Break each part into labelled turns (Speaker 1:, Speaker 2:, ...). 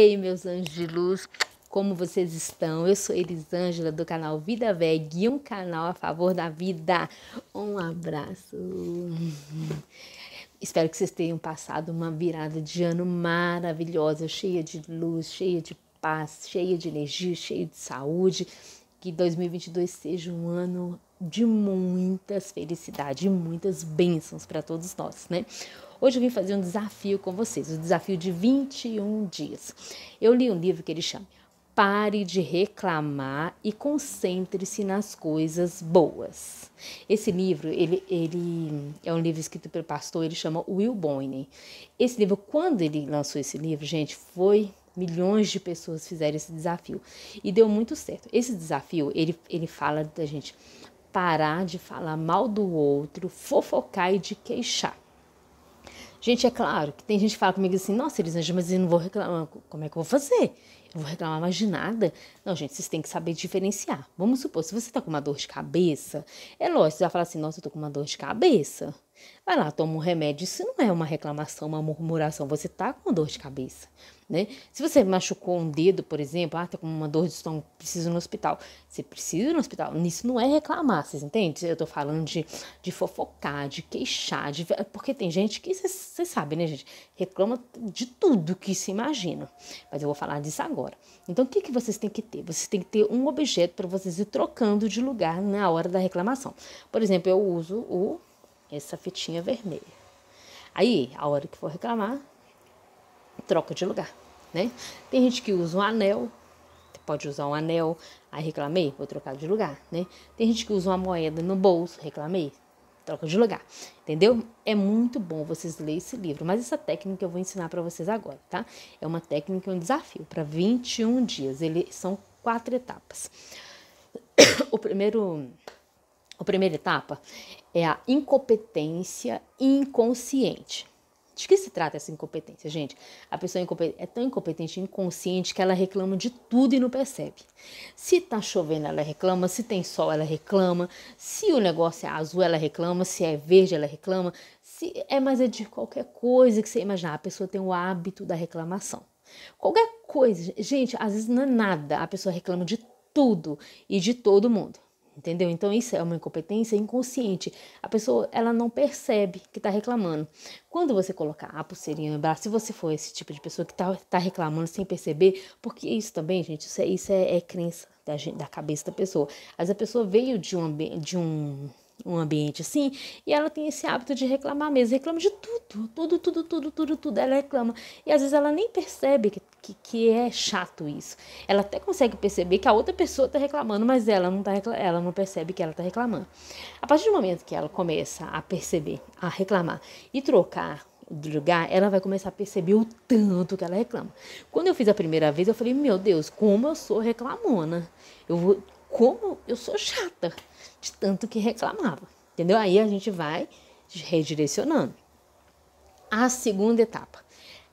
Speaker 1: Ei, meus anjos de luz, como vocês estão? Eu sou Elisângela do canal Vida Veg, um canal a favor da vida. Um abraço. Espero que vocês tenham passado uma virada de ano maravilhosa, cheia de luz, cheia de paz, cheia de energia, cheia de saúde. Que 2022 seja um ano de muitas felicidades, muitas bênçãos para todos nós, né? Hoje eu vim fazer um desafio com vocês, o um desafio de 21 dias. Eu li um livro que ele chama Pare de reclamar e concentre-se nas coisas boas. Esse livro, ele, ele é um livro escrito pelo pastor, ele chama Will Boyne. Esse livro, quando ele lançou esse livro, gente, foi milhões de pessoas fizeram esse desafio e deu muito certo. Esse desafio, ele, ele fala da gente parar de falar mal do outro, fofocar e de queixar. Gente, é claro que tem gente que fala comigo assim, nossa, Elisângela, mas eu não vou reclamar, como é que eu vou fazer? Eu vou reclamar mais de nada? Não, gente, vocês têm que saber diferenciar. Vamos supor, se você está com uma dor de cabeça, é lógico, você vai falar assim, nossa, eu estou com uma dor de cabeça. Vai lá, toma um remédio. Isso não é uma reclamação, uma murmuração. Você tá com dor de cabeça, né? Se você machucou um dedo, por exemplo, ah, tá com uma dor de estômago, preciso ir no hospital. Você precisa ir no hospital. Isso não é reclamar, vocês entendem? Eu estou falando de, de fofocar, de queixar, de... porque tem gente que, você sabe, né, gente? Reclama de tudo que se imagina. Mas eu vou falar disso agora. Então, o que, que vocês têm que ter? Vocês têm que ter um objeto para vocês ir trocando de lugar na hora da reclamação. Por exemplo, eu uso o essa fitinha vermelha. Aí, a hora que for reclamar, troca de lugar, né? Tem gente que usa um anel, pode usar um anel, aí reclamei, vou trocar de lugar, né? Tem gente que usa uma moeda no bolso, reclamei, troca de lugar, entendeu? É muito bom vocês lerem esse livro, mas essa técnica eu vou ensinar para vocês agora, tá? É uma técnica, um desafio para 21 dias, ele são quatro etapas. O primeiro a primeira etapa é a incompetência inconsciente. De que se trata essa incompetência, gente? A pessoa é tão incompetente e inconsciente que ela reclama de tudo e não percebe. Se tá chovendo, ela reclama. Se tem sol, ela reclama. Se o negócio é azul, ela reclama. Se é verde, ela reclama. Se é mais é de qualquer coisa que você imaginar. A pessoa tem o hábito da reclamação. Qualquer coisa, gente, às vezes não é nada. A pessoa reclama de tudo e de todo mundo. Entendeu? Então isso é uma incompetência inconsciente. A pessoa ela não percebe que está reclamando. Quando você colocar a pulseirinha no braço, se você for esse tipo de pessoa que está tá reclamando sem perceber, porque isso também, gente, isso é, isso é, é crença da, gente, da cabeça da pessoa. Mas a pessoa veio de um, de um um ambiente assim, e ela tem esse hábito de reclamar mesmo, reclama de tudo, tudo, tudo, tudo, tudo, tudo, ela reclama. E às vezes ela nem percebe que, que, que é chato isso. Ela até consegue perceber que a outra pessoa está reclamando, mas ela não, tá ela não percebe que ela está reclamando. A partir do momento que ela começa a perceber, a reclamar e trocar de lugar, ela vai começar a perceber o tanto que ela reclama. Quando eu fiz a primeira vez, eu falei: Meu Deus, como eu sou reclamona. Eu vou como eu sou chata de tanto que reclamava, entendeu? Aí a gente vai redirecionando. A segunda etapa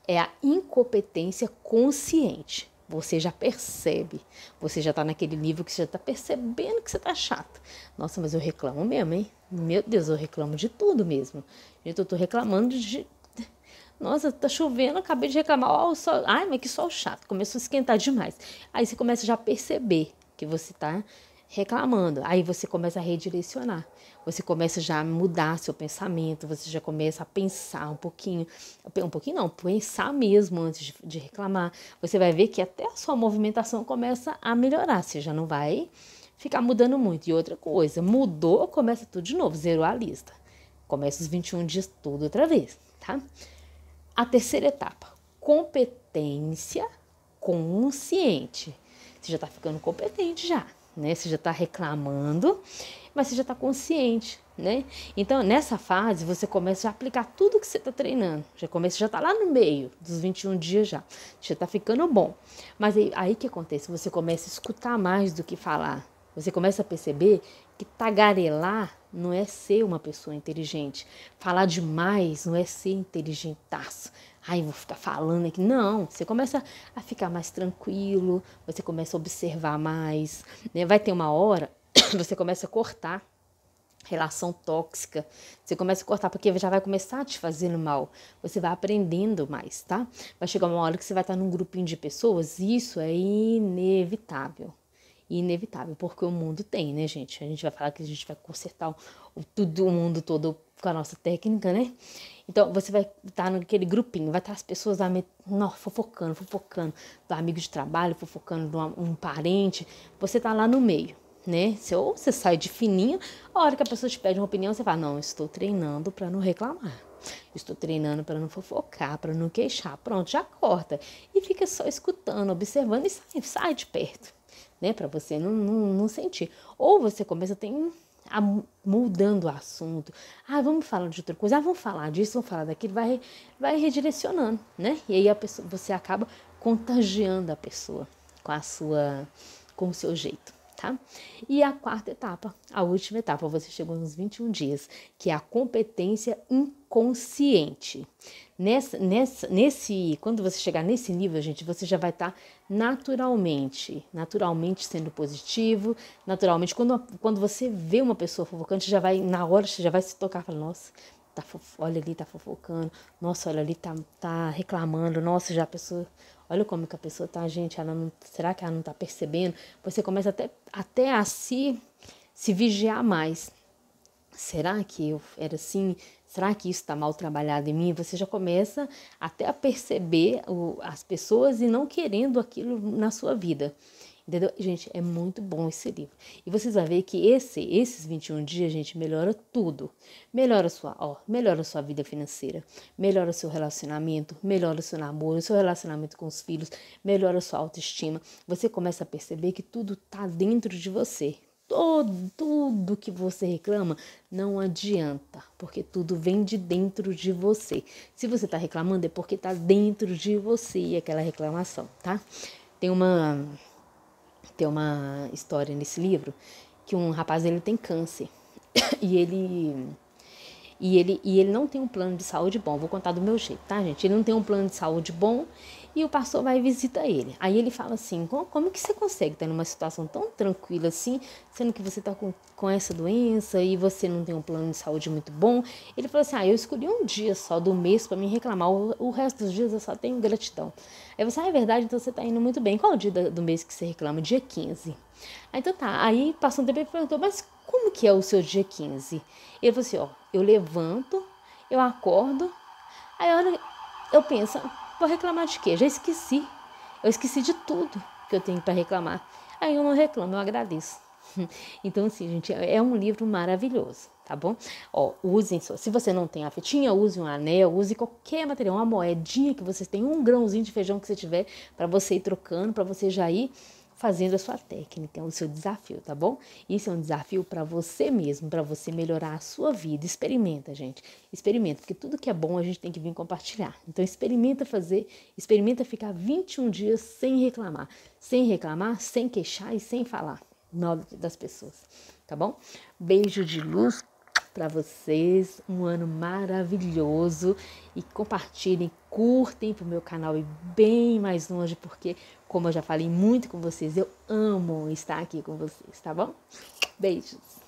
Speaker 1: é a incompetência consciente. Você já percebe, você já está naquele nível que você já está percebendo que você está chata. Nossa, mas eu reclamo mesmo, hein? Meu Deus, eu reclamo de tudo mesmo. Gente, eu estou reclamando de. Nossa, tá chovendo, acabei de reclamar. Ó, o sol. Ai, mas que sol chato. Começou a esquentar demais. Aí você começa já a perceber que você está reclamando. Aí você começa a redirecionar. Você começa já a mudar seu pensamento, você já começa a pensar um pouquinho, um pouquinho não, pensar mesmo antes de, reclamar. Você vai ver que até a sua movimentação começa a melhorar, você já não vai ficar mudando muito. E outra coisa, mudou, começa tudo de novo, zerou a lista. Começa os 21 dias tudo outra vez, tá? A terceira etapa, competência consciente. Você já está ficando competente já, né? Você já está reclamando, mas você já está consciente, né? Então, nessa fase, você começa a aplicar tudo que você está treinando. Já começa, já está lá no meio dos 21 dias já. Já está ficando bom. Mas aí, aí que acontece? Você começa a escutar mais do que falar. Você começa a perceber que tagarelar não é ser uma pessoa inteligente. Falar demais não é ser inteligentaço ai, vou ficar falando aqui. Não, você começa a ficar mais tranquilo, você começa a observar mais, né? Vai ter uma hora, você começa a cortar relação tóxica. Você começa a cortar porque já vai começar a te fazendo mal. Você vai aprendendo mais, tá? Vai chegar uma hora que você vai estar num grupinho de pessoas isso é inevitável. Inevitável, porque o mundo tem, né, gente? A gente vai falar que a gente vai consertar o, tudo, mundo todo com a nossa técnica, né? Então, você vai estar tá naquele grupinho, vai estar tá as pessoas lá não, fofocando, fofocando, do amigo de trabalho, fofocando de um parente. Você tá lá no meio, né? Se ou você sai de fininho, a hora que a pessoa te pede uma opinião, você fala: Não, estou treinando para não reclamar. Estou treinando para não fofocar, para não queixar. Pronto, já corta. E fica só escutando, observando e sai, sai de perto, né? Para você não, não, não sentir. Ou você começa a ter um mudando o assunto. Ah, vamos falar de outra coisa. Ah, vamos falar disso, vamos falar daquilo. Vai, vai redirecionando, né? E aí a pessoa, você acaba contagiando a pessoa com a sua, com o seu jeito tá? E a quarta etapa, a última etapa, você chegou nos 21 dias, que é a competência inconsciente. Nessa, nessa, nesse, quando você chegar nesse nível, gente, você já vai estar tá naturalmente, naturalmente sendo positivo, naturalmente quando, quando você vê uma pessoa provocante, já vai na hora você já vai se tocar, falar, nossa, tá olha ali, tá fofocando, nossa, olha ali, tá, tá reclamando, nossa, já a pessoa, olha como que a pessoa tá, gente, ela não, será que ela não tá percebendo? Você começa até, até a se, se vigiar mais. Será que eu era assim? Será que isso está mal trabalhado em mim? Você já começa até a perceber o, as pessoas e não querendo aquilo na sua vida. Entendeu? Gente, é muito bom esse livro. E vocês vão ver que esse, esses 21 dias, gente, melhora tudo. Melhora sua, ó, melhora sua vida financeira, melhora seu relacionamento, melhora seu namoro, seu relacionamento com os filhos, melhora sua autoestima. Você começa a perceber que tudo tá dentro de você. Todo, tudo que você reclama não adianta, porque tudo vem de dentro de você. Se você tá reclamando é porque tá dentro de você aquela reclamação, tá? Tem uma tem uma história nesse livro que um rapaz ele tem câncer e ele e ele e ele não tem um plano de saúde bom. Vou contar do meu jeito, tá, gente? Ele não tem um plano de saúde bom e o pastor vai visitar visita ele. Aí ele fala assim: como, como que você consegue estar numa situação tão tranquila assim, sendo que você está com, com essa doença e você não tem um plano de saúde muito bom? Ele falou assim: ah, eu escolhi um dia só do mês para me reclamar, o, o, resto dos dias eu só tenho gratidão. Aí você, ah, é verdade, então você está indo muito bem. Qual o dia do mês que você reclama? Dia 15. Aí, então tá, aí passou um tempo e perguntou: mas como que é o seu dia 15? Ele falou assim: ó, eu levanto, eu acordo, aí eu, eu penso Vou reclamar de quê? Já esqueci. Eu esqueci de tudo que eu tenho para reclamar. Aí eu não reclamo, eu agradeço. Então, assim, gente, é, é um livro maravilhoso, tá bom? Ó, usem só. Se você não tem a fitinha, use um anel, use qualquer material, uma moedinha que você tem, um grãozinho de feijão que você tiver, para você ir trocando, para você já ir fazendo a sua técnica, é o seu desafio, tá bom? Isso é um desafio para você mesmo, para você melhorar a sua vida. Experimenta, gente. Experimenta, porque tudo que é bom a gente tem que vir compartilhar. Então experimenta fazer, experimenta ficar 21 dias sem reclamar, sem reclamar, sem queixar e sem falar mal das pessoas, tá bom? Beijo de luz para vocês, um ano maravilhoso e compartilhem, curtem para o meu canal e bem mais longe, porque, como eu já falei muito com vocês, eu amo estar aqui com vocês, tá bom? Beijos!